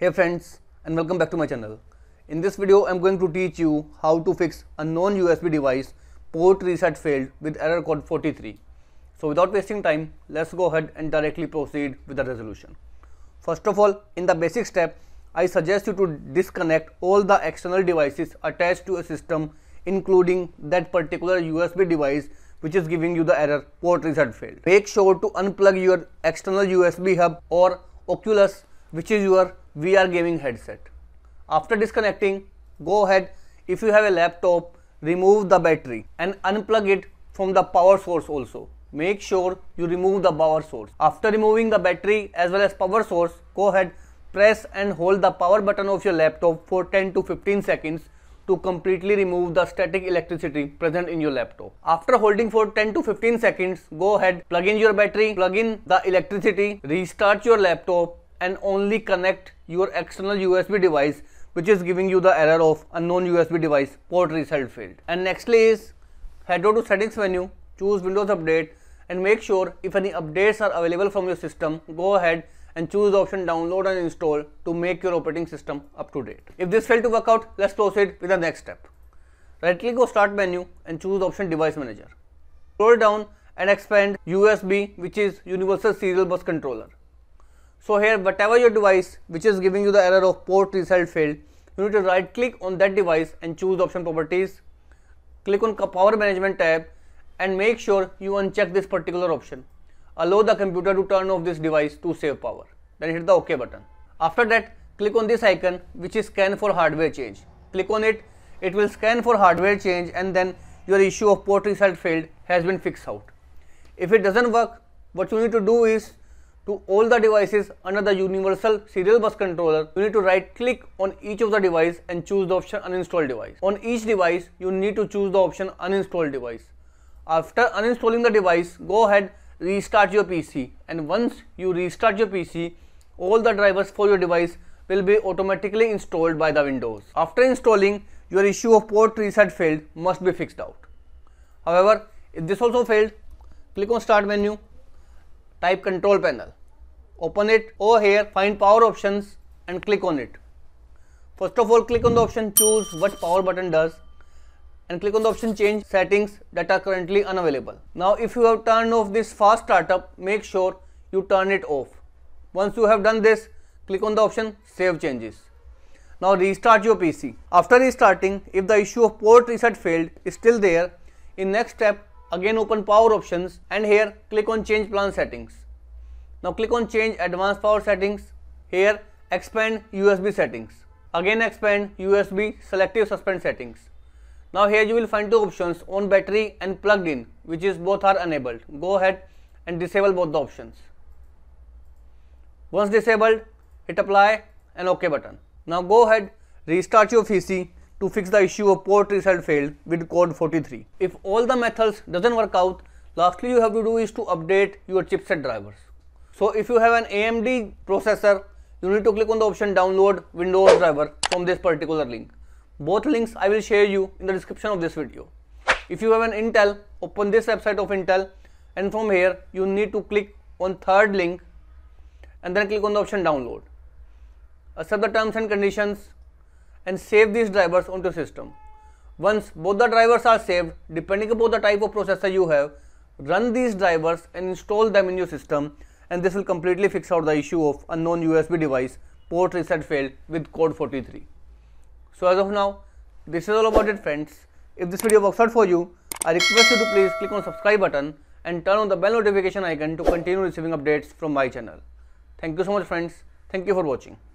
Hey friends and welcome back to my channel. In this video I am going to teach you how to fix a non-USB device port reset failed with error code 43. So without wasting time let's go ahead and directly proceed with the resolution. First of all in the basic step I suggest you to disconnect all the external devices attached to a system including that particular USB device which is giving you the error port reset failed. Make sure to unplug your external USB hub or Oculus which is your VR gaming headset. After disconnecting, go ahead if you have a laptop, remove the battery and unplug it from the power source also. Make sure you remove the power source. After removing the battery as well as power source, go ahead press and hold the power button of your laptop for 10 to 15 seconds to completely remove the static electricity present in your laptop. After holding for 10 to 15 seconds, go ahead, plug in your battery, plug in the electricity, restart your laptop and only connect your external USB device which is giving you the error of unknown USB device port result failed. And nextly is head over to settings menu, choose Windows Update and make sure if any updates are available from your system, go ahead and choose the option download and install to make your operating system up to date. If this failed to work out, let's proceed with the next step. Right click on start menu and choose option device manager. Scroll down and expand USB which is universal serial bus controller. So here whatever your device which is giving you the error of port result failed, you need to right click on that device and choose the option properties. Click on power management tab and make sure you uncheck this particular option. Allow the computer to turn off this device to save power. Then hit the OK button. After that, click on this icon which is scan for hardware change. Click on it, it will scan for hardware change and then your issue of port result failed has been fixed out. If it doesn't work, what you need to do is to all the devices under the universal serial bus controller, you need to right click on each of the device and choose the option uninstall device. On each device, you need to choose the option uninstall device. After uninstalling the device, go ahead restart your PC and once you restart your PC, all the drivers for your device will be automatically installed by the Windows. After installing, your issue of port reset failed must be fixed out. However, if this also failed, click on start menu, type control panel open it over here find power options and click on it first of all click on the option choose what power button does and click on the option change settings that are currently unavailable now if you have turned off this fast startup make sure you turn it off once you have done this click on the option save changes now restart your pc after restarting if the issue of port reset failed is still there in next step again open power options and here click on change plan settings now click on change advanced power settings. Here expand USB settings. Again expand USB selective suspend settings. Now here you will find two options on battery and plugged in which is both are enabled. Go ahead and disable both the options. Once disabled hit apply and ok button. Now go ahead restart your PC to fix the issue of port reset failed with code 43. If all the methods doesn't work out lastly you have to do is to update your chipset drivers. So if you have an AMD processor, you need to click on the option download Windows driver from this particular link. Both links I will share you in the description of this video. If you have an Intel, open this website of Intel and from here you need to click on third link and then click on the option download. Accept the terms and conditions and save these drivers onto system. Once both the drivers are saved, depending upon the type of processor you have, run these drivers and install them in your system and this will completely fix out the issue of unknown USB device port reset failed with code 43. So as of now, this is all about it friends. If this video works out for you, I request you to please click on subscribe button and turn on the bell notification icon to continue receiving updates from my channel. Thank you so much friends. Thank you for watching.